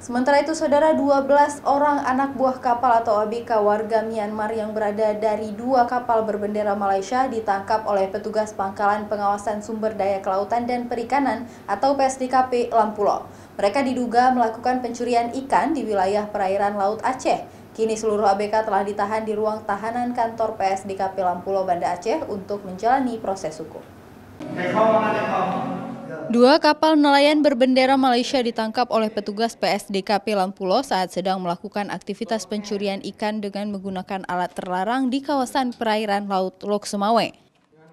Sementara itu, saudara 12 orang anak buah kapal atau ABK warga Myanmar yang berada dari dua kapal berbendera Malaysia ditangkap oleh petugas Pangkalan Pengawasan Sumber Daya Kelautan dan Perikanan atau PSDKP Lampulo. Mereka diduga melakukan pencurian ikan di wilayah perairan Laut Aceh. Kini seluruh ABK telah ditahan di ruang tahanan kantor PSDKP Lampulo Banda Aceh untuk menjalani proses hukum. Dua kapal nelayan berbendera Malaysia ditangkap oleh petugas PSDKP Lampulo saat sedang melakukan aktivitas pencurian ikan dengan menggunakan alat terlarang di kawasan perairan Laut Lok Semawe.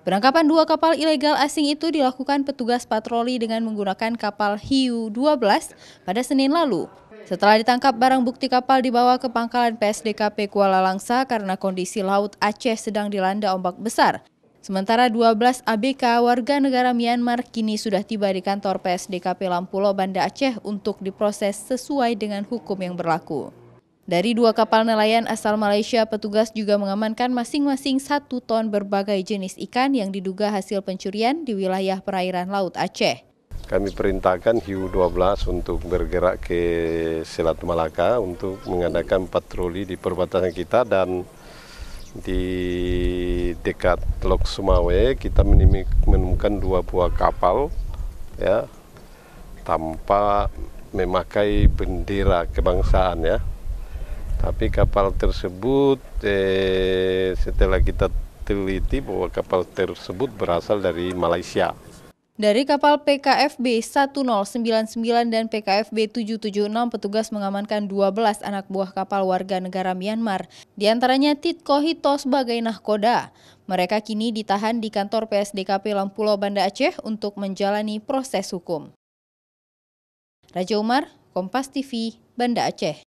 Penangkapan dua kapal ilegal asing itu dilakukan petugas patroli dengan menggunakan kapal Hiu 12 pada Senin lalu. Setelah ditangkap, barang bukti kapal dibawa ke pangkalan PSDKP Kuala Langsa karena kondisi laut Aceh sedang dilanda ombak besar. Sementara 12 ABK warga negara Myanmar kini sudah tiba di kantor PSDKP Lampulo, Banda Aceh untuk diproses sesuai dengan hukum yang berlaku. Dari dua kapal nelayan asal Malaysia, petugas juga mengamankan masing-masing satu ton berbagai jenis ikan yang diduga hasil pencurian di wilayah perairan Laut Aceh. Kami perintahkan hiu 12 untuk bergerak ke Selat Malaka untuk mengadakan patroli di perbatasan kita dan di dekat Teluk Sumawe kita menemukan dua buah kapal ya tanpa memakai bendera kebangsaan ya tapi kapal tersebut eh, setelah kita teliti bahwa kapal tersebut berasal dari Malaysia dari kapal PKFB 1099 dan PKFB 776, petugas mengamankan 12 anak buah kapal warga negara Myanmar, di antaranya Tit Kohito sebagai nahkoda. Mereka kini ditahan di kantor PSDKP Lampulo, Banda Aceh untuk menjalani proses hukum. Raja Umar, Kompas TV, Banda Aceh.